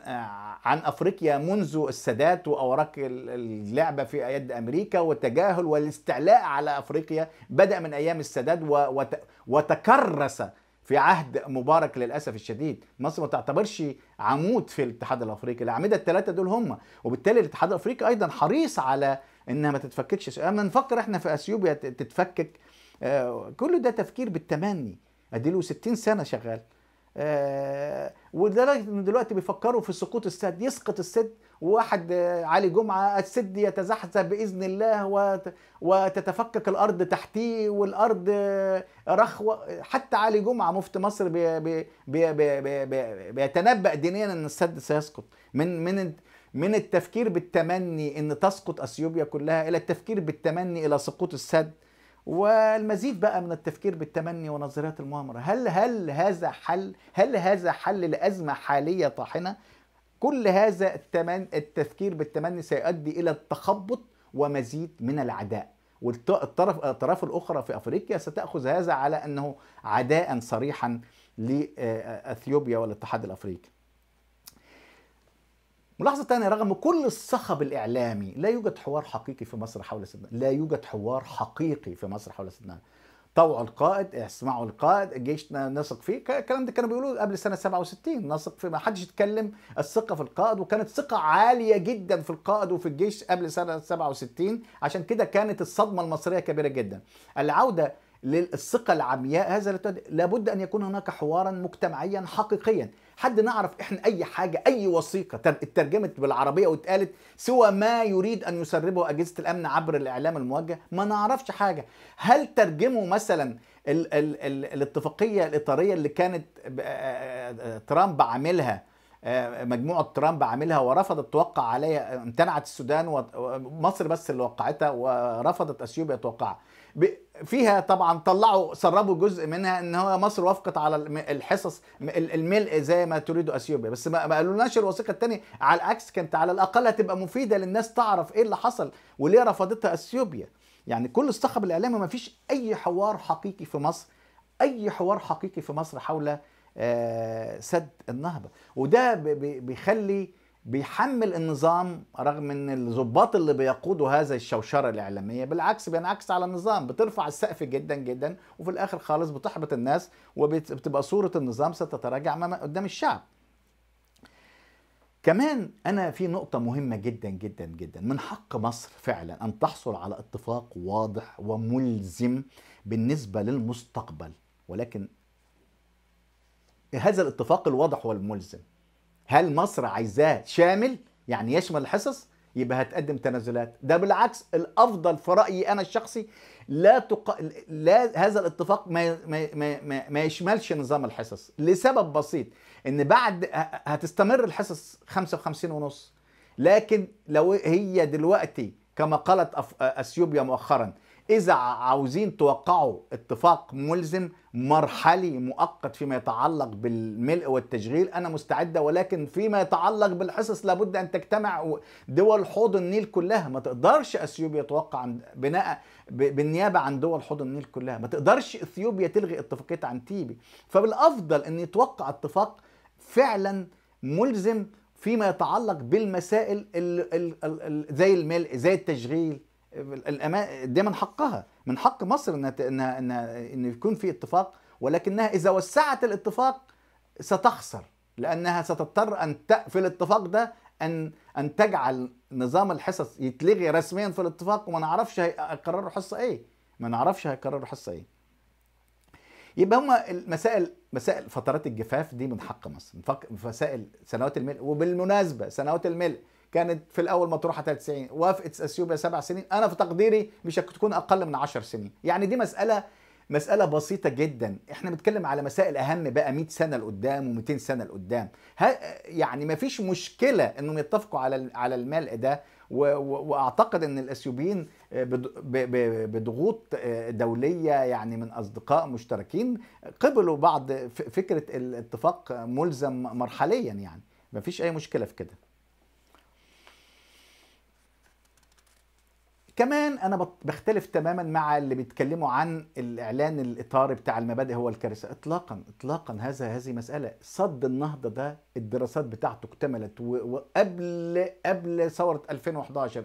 عن افريقيا منذ السادات واوراق اللعبه في يد امريكا والتجاهل والاستعلاء على افريقيا بدا من ايام السادات وتكرس في عهد مبارك للاسف الشديد مصر ما تعتبرش عمود في الاتحاد الافريقي الاعمده الثلاثه دول هم وبالتالي الاتحاد الافريقي ايضا حريص على انها ما تتفككش اما نفكر احنا في اثيوبيا تتفكك آه، كل ده تفكير بالتمني اديله 60 سنه شغال آه، ولدرجه ان دلوقتي بيفكروا في سقوط السد يسقط السد واحد آه، علي جمعه السد يتزحزح باذن الله وتتفكك الارض تحتيه والارض آه، رخوه حتى علي جمعه مفتي مصر بي بي بي بي بي بي بيتنبا دينيا ان السد سيسقط من من من التفكير بالتمني ان تسقط اثيوبيا كلها الى التفكير بالتمني الى سقوط السد والمزيد بقى من التفكير بالتمني ونظريات المؤامره هل هل هذا حل هل هذا حل لازمه حاليه طاحنه كل هذا التمن التفكير بالتمني سيؤدي الى التخبط ومزيد من العداء والطرف الاطراف الاخرى في افريقيا ستاخذ هذا على انه عداء صريحا لاثيوبيا والاتحاد الافريقي ملاحظة ثانية رغم كل الصخب الإعلامي لا يوجد حوار حقيقي في مصر حول سيدنا لا يوجد حوار حقيقي في مصر حول سيدنا طوعوا القائد اسمعوا القائد جيشنا نثق فيه الكلام ده كانوا بيقولوه قبل سنه 67 نثق فيه ما حدش يتكلم الثقه في القائد وكانت ثقه عاليه جدا في القائد وفي الجيش قبل سنه 67 عشان كده كانت الصدمه المصريه كبيره جدا العوده للثقه العمياء هذا لابد ان يكون هناك حوارا مجتمعيا حقيقيا حد نعرف احنا اي حاجه اي وثيقه اترجمت بالعربيه واتقالت سوى ما يريد ان يسربه اجهزه الامن عبر الاعلام الموجه ما نعرفش حاجه هل ترجموا مثلا ال ال ال الاتفاقيه الاطاريه اللي كانت ترامب عاملها مجموعة ترامب عاملها ورفضت توقع عليها امتنعت السودان ومصر بس اللي وقعتها ورفضت اثيوبيا توقعها فيها طبعا طلعوا سربوا جزء منها ان هو مصر وافقت على الحصص الملء زي ما تريده اثيوبيا بس ما قالولناش الوثيقه الثانيه على العكس كانت على الاقل هتبقى مفيده للناس تعرف ايه اللي حصل وليه رفضتها اثيوبيا يعني كل الصخب الاعلامي ما فيش اي حوار حقيقي في مصر اي حوار حقيقي في مصر حول آه، سد النهضه وده بيخلي بيحمل النظام رغم ان الظباط اللي بيقودوا هذا الشوشره الاعلاميه بالعكس بينعكس على النظام بترفع السقف جدا جدا وفي الاخر خالص بتحبط الناس وبتبقى صوره النظام ستتراجع قدام الشعب كمان أنا في نقطة مهمة جدا جدا جدا من حق مصر فعلا أن تحصل على اتفاق واضح وملزم بالنسبة للمستقبل ولكن هذا الاتفاق الواضح والملزم هل مصر عايزاه شامل يعني يشمل الحصص يبقى هتقدم تنازلات ده بالعكس الافضل في رايي انا الشخصي لا, تق... لا هذا الاتفاق ما... ما... ما... ما يشملش نظام الحصص لسبب بسيط ان بعد هتستمر الحصص 55 ونص لكن لو هي دلوقتي كما قالت أف... اثيوبيا مؤخرا اذا عاوزين توقعوا اتفاق ملزم مرحلي مؤقت فيما يتعلق بالملء والتشغيل انا مستعده ولكن فيما يتعلق بالحصص لابد ان تجتمع دول حوض النيل كلها ما تقدرش اثيوبيا توقع بناء بالنيابه عن دول حوض النيل كلها ما تقدرش اثيوبيا تلغي اتفاقيه تيبي فبالافضل ان يتوقع اتفاق فعلا ملزم فيما يتعلق بالمسائل ال ال زي الملء زي التشغيل دي من حقها من حق مصر ان ان, إن يكون في اتفاق ولكنها اذا وسعت الاتفاق ستخسر لانها ستضطر ان في الاتفاق ده ان ان تجعل نظام الحصص يتلغي رسميا في الاتفاق وما نعرفش هيقرروا حصه ايه ما نعرفش هيقرروا حصه ايه يبقى هما المسائل مسائل فترات الجفاف دي من حق مصر مسائل سنوات الملء وبالمناسبه سنوات الملء كانت في الاول مطروحه 93 وافقت اثيوبيا سبع سنين انا في تقديري مش هتكون اقل من 10 سنين يعني دي مساله مسألة بسيطة جدا، احنا بنتكلم على مسائل أهم بقى 100 سنة لقدام و200 سنة لقدام، يعني مفيش مشكلة إنهم يتفقوا على على الملء ده واعتقد ان الاثيوبيين بضغوط آه، دوليه يعني من اصدقاء مشتركين قبلوا بعض فكره الاتفاق ملزم مرحليا يعني مفيش اي مشكله في كده كمان انا بختلف تماما مع اللي بيتكلموا عن الاعلان الاطاري بتاع المبادئ هو الكارثه اطلاقا اطلاقا هذا هذه مساله صد النهضه ده الدراسات بتاعته اكتملت وقبل قبل ثوره 2011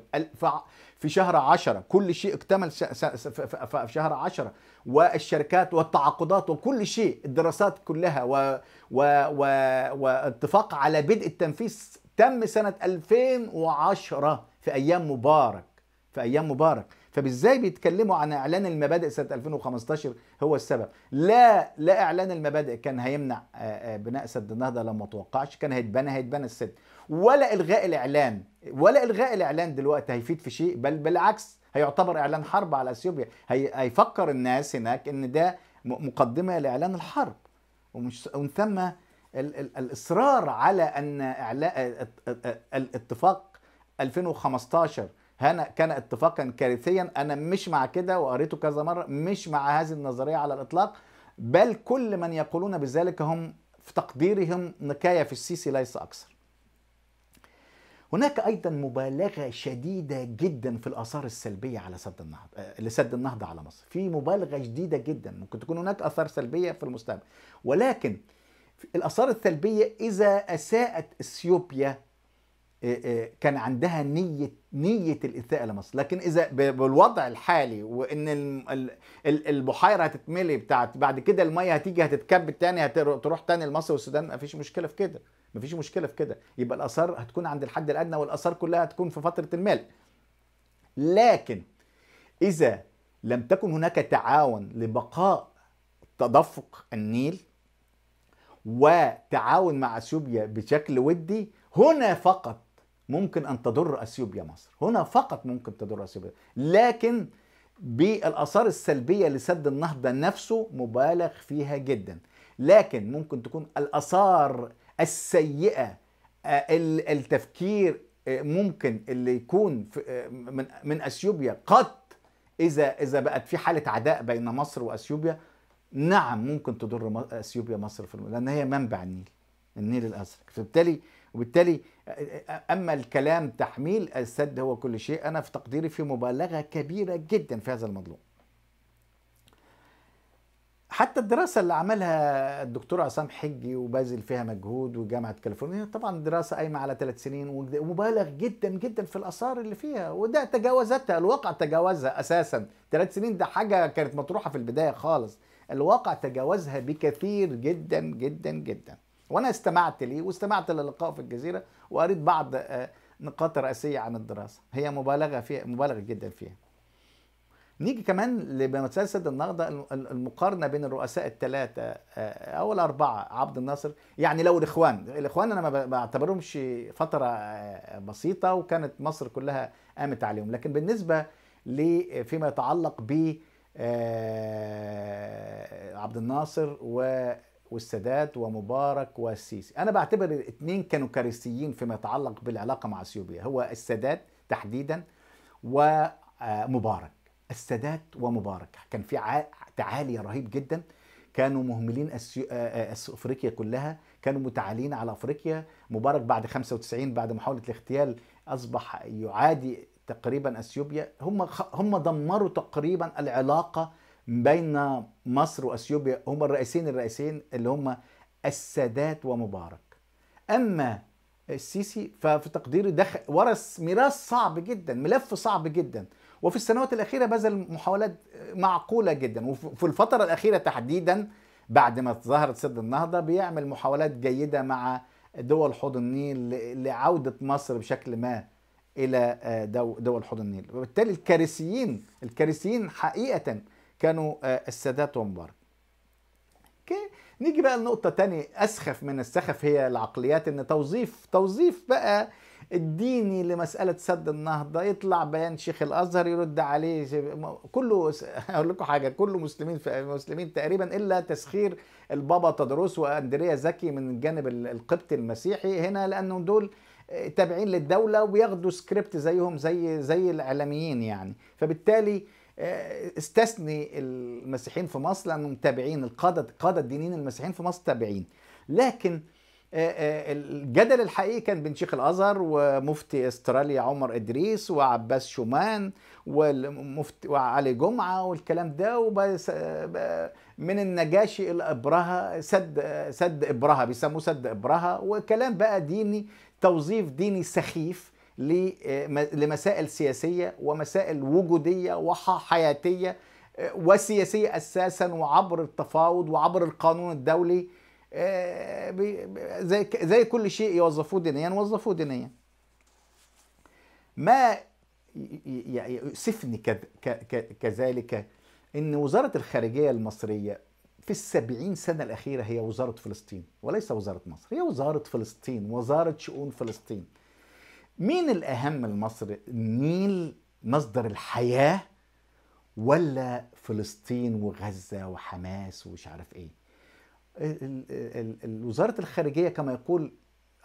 في شهر 10 كل شيء اكتمل في شهر 10 والشركات والتعاقدات وكل شيء الدراسات كلها و و و واتفاق على بدء التنفيذ تم سنه 2010 في ايام مبارك في ايام مبارك فبالزاي بيتكلموا عن اعلان المبادئ سنه 2015 هو السبب لا لا اعلان المبادئ كان هيمنع آه، آه، بناء سد النهضه لما توقعش كان هيتبنى هيتبنى السد ولا الغاء الاعلان ولا الغاء الاعلان دلوقتي هيفيد في شيء بل بالعكس هيعتبر اعلان حرب على اثيوبيا هي هيفكر الناس هناك ان ده مقدمه لاعلان الحرب ومش ومن ثم الاصرار على ان اعلان آه، الاتفاق 2015 هنا كان اتفاقا كارثيا انا مش مع كده وقريته كذا مره مش مع هذه النظريه على الاطلاق بل كل من يقولون بذلك هم في تقديرهم نكايه في السيسي ليس اكثر هناك ايضا مبالغه شديده جدا في الاثار السلبيه على سد النهضه آه، لسد النهضه على مصر في مبالغه شديده جدا ممكن تكون هناك اثار سلبيه في المستقبل ولكن الاثار السلبيه اذا اساءت اثيوبيا آه، آه، كان عندها نية نية الإساءة لمصر لكن إذا بالوضع الحالي وإن البحيرة هتتملي بتاعت بعد كده المية هتيجي هتتكب تاني هتروح تاني لمصر والسودان مفيش مشكلة في كده مفيش مشكلة في كده يبقى الآثار هتكون عند الحد الأدنى والآثار كلها هتكون في فترة الملء. لكن إذا لم تكن هناك تعاون لبقاء تدفق النيل وتعاون مع اثيوبيا بشكل ودي هنا فقط ممكن أن تضر أثيوبيا مصر هنا فقط ممكن تضر أثيوبيا لكن بالآثار السلبية لسد النهضة نفسه مبالغ فيها جدا لكن ممكن تكون الآثار السيئة آه، التفكير آه، ممكن اللي يكون آه، من من اثيوبيا قد اذا اذا بقت في حاله عداء بين مصر واثيوبيا نعم ممكن تضر اثيوبيا مصر في لان هي منبع النيل النيل الازرق فبالتالي وبالتالي اما الكلام تحميل السد هو كل شيء انا في تقديري في مبالغه كبيره جدا في هذا المضمون حتى الدراسة اللي عملها الدكتور عصام حجي وبازل فيها مجهود وجامعة كاليفورنيا طبعا الدراسة قايمة على ثلاث سنين ومبالغ جدا جدا في الآثار اللي فيها وده تجاوزتها الواقع تجاوزها أساسا ثلاث سنين ده حاجة كانت مطروحة في البداية خالص الواقع تجاوزها بكثير جدا جدا جدا وانا استمعت ليه واستمعت للقاء في الجزيره وقريت بعض آه، نقاط رئيسيه عن الدراسه هي مبالغه فيها مبالغه جدا فيها نيجي كمان لمسلسل النهضة المقارنة بين الرؤساء الثلاثة آه، أو الأربعة عبد الناصر يعني لو الإخوان الإخوان أنا ما بعتبرهمش فترة آه، بسيطة وكانت مصر كلها قامت عليهم لكن بالنسبة فيما يتعلق ب عبد الناصر و والسادات ومبارك والسيسي أنا بعتبر الاثنين كانوا كارثيين فيما يتعلق بالعلاقة مع أثيوبيا هو السادات تحديدا ومبارك السادات ومبارك كان في تعالي رهيب جدا كانوا مهملين أسيو... آه، آه، آه، افريقيا كلها كانوا متعالين على افريقيا مبارك بعد 95 بعد محاوله الاغتيال اصبح يعادي تقريبا اثيوبيا هم هم دمروا تقريبا العلاقه بين مصر واثيوبيا هم الرئيسين الرئيسين اللي هم السادات ومبارك اما السيسي ففي تقديري دخل ورث ميراث صعب جدا ملف صعب جدا وفي السنوات الاخيره بذل محاولات معقوله جدا وفي الفتره الاخيره تحديدا بعد ما ظهرت سد النهضه بيعمل محاولات جيده مع دول حوض النيل لعوده مصر بشكل ما الى آه، دول حوض النيل وبالتالي الكارثيين الكارثيين حقيقه كانوا آه، السادات ومبارك اوكي نيجي بقى لنقطه تانية اسخف من السخف هي العقليات ان توظيف توظيف بقى الديني لمساله سد النهضه يطلع بيان شيخ الازهر يرد عليه كله اقول لكم حاجه كله مسلمين في مسلمين تقريبا الا تسخير البابا تدروس واندريا زكي من الجانب القبطي المسيحي هنا لانه دول آه، تابعين للدوله وبياخدوا سكريبت زيهم زي زي الاعلاميين يعني فبالتالي استثني المسيحيين في مصر لانهم تابعين القاده القاده الدينيين المسيحيين في مصر تابعين لكن آه، آه، الجدل الحقيقي كان بين شيخ الازهر ومفتي استراليا عمر ادريس وعباس شومان والمفتي وعلي جمعه والكلام ده وبس آه، من النجاشي الى ابرهه سد سد ابرهه بيسموه سد ابرهه وكلام بقى ديني توظيف ديني سخيف آه، لمسائل سياسية ومسائل وجودية وحياتية آه، وسياسية أساسا وعبر التفاوض وعبر القانون الدولي آه، زي زي كل شيء يوظفوه دينيا وظفوه دينيا ما يؤسفني كذلك ان وزاره الخارجيه المصريه في السبعين سنه الاخيره هي وزاره فلسطين وليس وزاره مصر هي وزاره فلسطين وزاره شؤون فلسطين مين الأهم لمصر؟ النيل مصدر الحياة ولا فلسطين وغزة وحماس ومش عارف إيه؟ الوزارة الخارجية كما يقول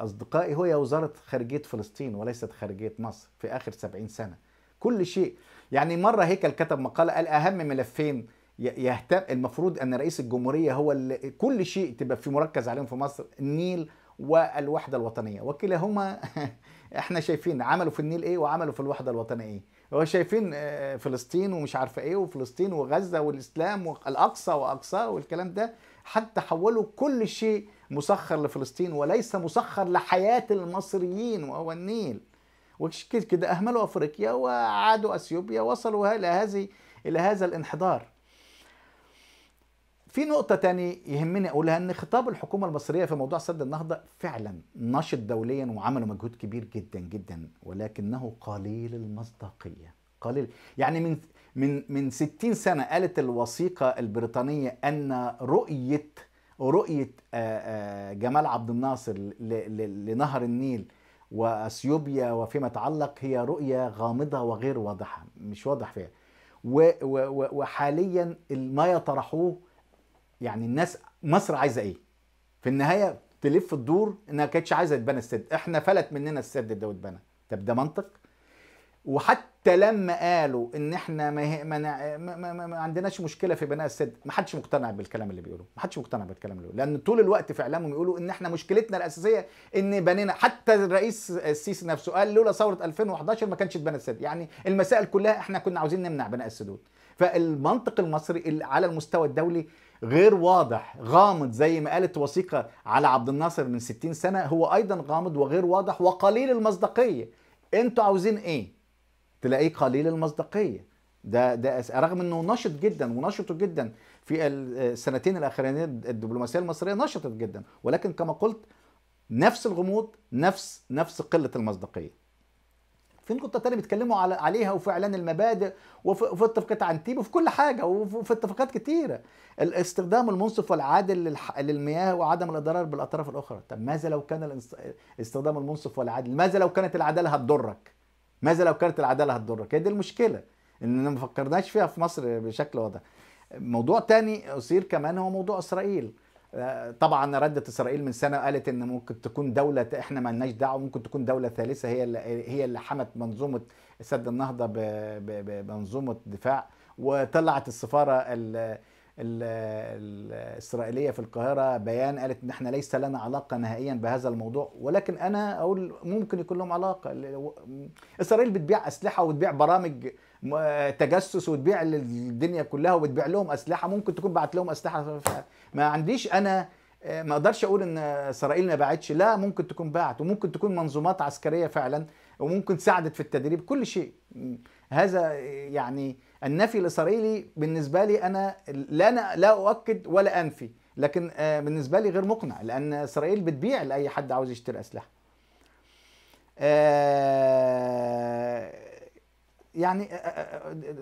أصدقائي هي وزارة خارجية فلسطين وليست خارجية مصر في آخر سبعين سنة كل شيء يعني مرة هيكل كتب مقالة قال أهم ملفين يهتم المفروض أن رئيس الجمهورية هو اللي كل شيء تبقى في مركز عليهم في مصر النيل والوحدة الوطنية وكلاهما [LAUGHS] احنا شايفين عملوا في النيل ايه وعملوا في الوحده الوطنيه ايه هو شايفين آه، فلسطين ومش عارفه ايه وفلسطين وغزه والاسلام والاقصى واقصى والكلام ده حتى حولوا كل شيء مسخر لفلسطين وليس مسخر لحياه المصريين وهو النيل وكده اهملوا افريقيا وعادوا اثيوبيا وصلوا الى هذه الى هذا الانحدار في نقطة تاني يهمني أقولها إن خطاب الحكومة المصرية في موضوع سد النهضة فعلا نشط دوليا وعملوا مجهود كبير جدا جدا ولكنه قليل المصداقية قليل يعني من من من 60 سنة قالت الوثيقة البريطانية أن رؤية رؤية جمال عبد الناصر لنهر النيل واثيوبيا وفيما يتعلق هي رؤيه غامضه وغير واضحه مش واضح فيها وحاليا ما يطرحوه يعني الناس مصر عايزه ايه في النهايه تلف الدور انها كانتش عايزه يتبنى السد احنا فلت مننا السد ده واتبنى طب ده منطق وحتى لما قالوا ان احنا ما, هي ما, ما, ما, ما, ما عندناش مشكله في بناء السد ما حدش مقتنع بالكلام اللي بيقولوه ما حدش مقتنع بالكلام اللي بيقولوه لان طول الوقت في اعلامهم يقولوا ان احنا مشكلتنا الاساسيه ان بنينا حتى الرئيس السيسي نفسه قال لولا ثوره 2011 ما كانش اتبنى السد يعني المسائل كلها احنا كنا عاوزين نمنع بناء السدود فالمنطق المصري على المستوى الدولي غير واضح غامض زي ما قالت وثيقة على عبد الناصر من 60 سنة هو أيضا غامض وغير واضح وقليل المصداقية أنتوا عاوزين إيه؟ تلاقيه قليل المصداقية ده ده رغم انه نشط جدا ونشطه جدا في السنتين الاخرين الدبلوماسيه المصريه نشطت جدا ولكن كما قلت نفس الغموض نفس نفس قله المصداقيه في نقطة تانية بيتكلموا عليها وفي إعلان المبادئ وفي اتفاقية عنتيب وفي كل حاجة وفي اتفاقات كتيرة الاستخدام المنصف والعادل للمياه وعدم الإضرار بالأطراف الأخرى طب ماذا لو كان الاستخدام المنصف والعادل ماذا لو كانت العدالة هتضرك ماذا لو كانت العدالة هتضرك هي دي المشكلة إننا ما فكرناش فيها في مصر بشكل واضح موضوع تاني أثير كمان هو موضوع إسرائيل آه، طبعا ردت اسرائيل من سنه وقالت ان ممكن تكون دوله احنا ما لناش دعوه ممكن تكون دوله ثالثه هي اللي هي اللي حمت منظومه سد النهضه بمنظومه دفاع وطلعت السفاره ال الاسرائيليه في القاهره بيان قالت ان احنا ليس لنا علاقه نهائيا بهذا الموضوع ولكن انا اقول ممكن يكون لهم علاقه اسرائيل بتبيع اسلحه وتبيع برامج آه، تجسس وتبيع للدنيا كلها وبتبيع لهم اسلحه ممكن تكون بعت لهم اسلحه ما عنديش انا آه، ما اقدرش اقول ان اسرائيل ما باعتش لا ممكن تكون باعت وممكن تكون منظومات عسكريه فعلا وممكن ساعدت في التدريب كل شيء هذا يعني النفي الاسرائيلي بالنسبه لي انا لا أنا لا اؤكد ولا انفي لكن آه، بالنسبه لي غير مقنع لان اسرائيل بتبيع لاي حد عاوز يشتري اسلحه آه، يعني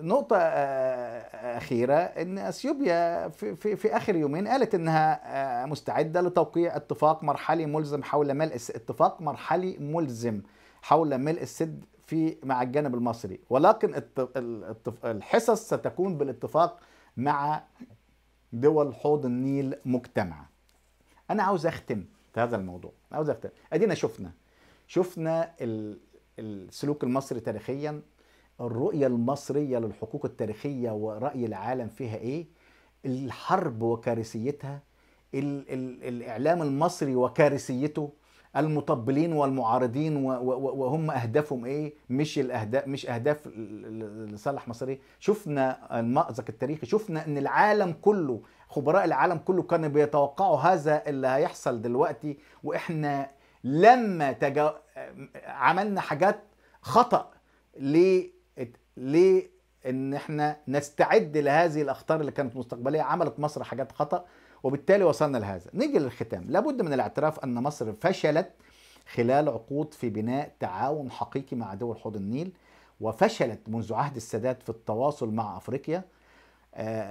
نقطة أخيرة أن أثيوبيا في, في, في آخر يومين قالت أنها مستعدة لتوقيع اتفاق مرحلي ملزم حول ملء اتفاق مرحلي ملزم حول ملء السد في مع الجانب المصري ولكن الحصص ستكون بالاتفاق مع دول حوض النيل مجتمعة أنا عاوز أختم في هذا الموضوع عاوز أختم أدينا شفنا شفنا السلوك المصري تاريخيا الرؤية المصرية للحقوق التاريخية ورأي العالم فيها إيه الحرب وكارثيتها ال ال الإعلام المصري وكارثيته المطبلين والمعارضين وهم أهدافهم إيه مش الأهداف مش أهداف لصالح مصر إيه شفنا المأزق التاريخي شفنا إن العالم كله خبراء العالم كله كانوا بيتوقعوا هذا اللي هيحصل دلوقتي وإحنا لما تجا... عملنا حاجات خطأ ليه لان احنا نستعد لهذه الاخطار اللي كانت مستقبليه عملت مصر حاجات خطا وبالتالي وصلنا لهذا نيجي للختام لابد من الاعتراف ان مصر فشلت خلال عقود في بناء تعاون حقيقي مع دول حوض النيل وفشلت منذ عهد السادات في التواصل مع افريقيا آه،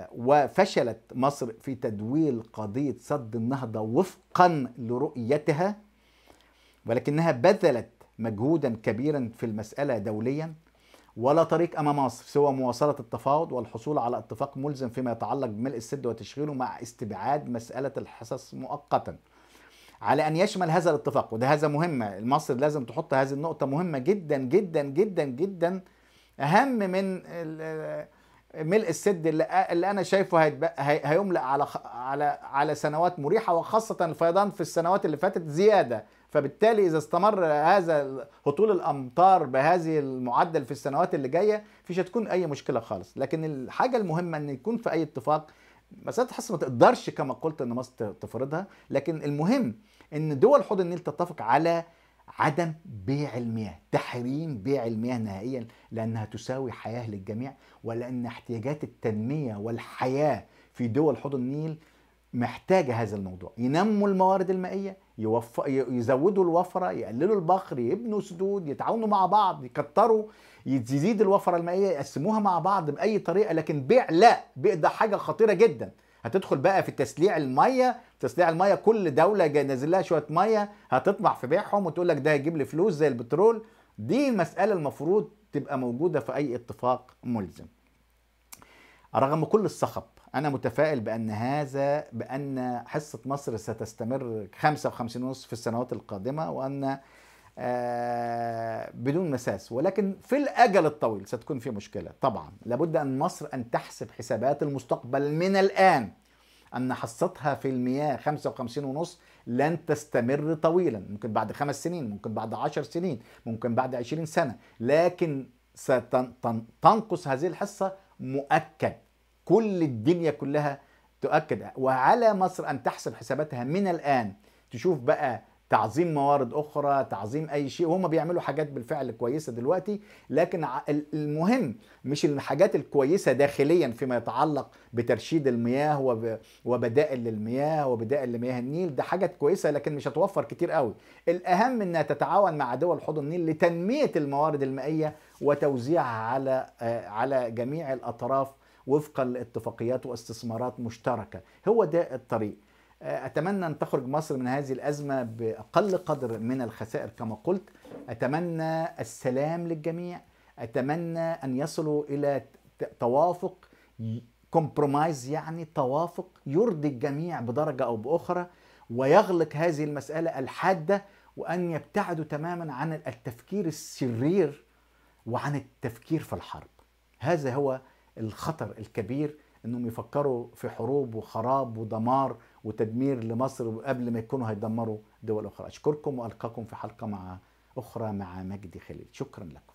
آه، وفشلت مصر في تدويل قضيه سد النهضه وفقا لرؤيتها ولكنها بذلت مجهودا كبيرا في المساله دوليا ولا طريق امام مصر سوى مواصله التفاوض والحصول على اتفاق ملزم فيما يتعلق بملء السد وتشغيله مع استبعاد مساله الحصص مؤقتا على ان يشمل هذا الاتفاق وده هذا مهمه مصر لازم تحط هذه النقطه مهمه جدا جدا جدا جدا اهم من ملء السد اللي, اللي انا شايفه هيملأ على على على سنوات مريحه وخاصه الفيضان في السنوات اللي فاتت زياده فبالتالي اذا استمر هذا هطول الامطار بهذه المعدل في السنوات اللي جايه مفيش هتكون اي مشكله خالص لكن الحاجه المهمه ان يكون في اي اتفاق مسألة الحصر ما تقدرش كما قلت ان مصر تفرضها لكن المهم ان دول حوض النيل تتفق على عدم بيع المياه تحريم بيع المياه نهائيا لانها تساوي حياه للجميع ولان احتياجات التنميه والحياه في دول حوض النيل محتاجه هذا الموضوع ينموا الموارد المائيه يوف... يزودوا الوفره يقللوا البخر يبنوا سدود يتعاونوا مع بعض يكتروا يزيد الوفره المائيه يقسموها مع بعض باي طريقه لكن بيع لا بيع ده حاجه خطيره جدا هتدخل بقى في تسليع الميه تسليع الميه كل دوله نازل لها شويه ميه هتطمع في بيعهم وتقول لك ده هيجيب لي فلوس زي البترول دي المساله المفروض تبقى موجوده في اي اتفاق ملزم رغم كل الصخب انا متفائل بان هذا بان حصه مصر ستستمر 55 ونص في السنوات القادمه وان آه، بدون مساس ولكن في الاجل الطويل ستكون في مشكله طبعا لابد ان مصر ان تحسب حسابات المستقبل من الان ان حصتها في المياه 55 ونص لن تستمر طويلا ممكن بعد خمس سنين ممكن بعد عشر سنين ممكن بعد عشرين سنة لكن ستنقص هذه الحصة مؤكد كل الدنيا كلها تؤكد وعلى مصر ان تحسب حساباتها من الان تشوف بقى تعظيم موارد اخرى تعظيم اي شيء وهم بيعملوا حاجات بالفعل كويسه دلوقتي لكن المهم مش الحاجات الكويسه داخليا فيما يتعلق بترشيد المياه وبدائل للمياه وبدائل لمياه النيل ده حاجات كويسه لكن مش هتوفر كتير قوي الاهم انها تتعاون مع دول حوض النيل لتنميه الموارد المائيه وتوزيعها على آه، على جميع الاطراف وفقا لاتفاقيات واستثمارات مشتركه هو ده الطريق آه، اتمنى ان تخرج مصر من هذه الازمه باقل قدر من الخسائر كما قلت اتمنى السلام للجميع اتمنى ان يصلوا الى توافق كومبرومايز يعني توافق يرضي الجميع بدرجه او باخرى ويغلق هذه المساله الحاده وان يبتعدوا تماما عن التفكير السرير وعن التفكير في الحرب هذا هو الخطر الكبير انهم يفكروا في حروب وخراب ودمار وتدمير لمصر قبل ما يكونوا هيدمروا دول اخرى اشكركم والقاكم في حلقه مع اخرى مع مجدي خليل شكرا لكم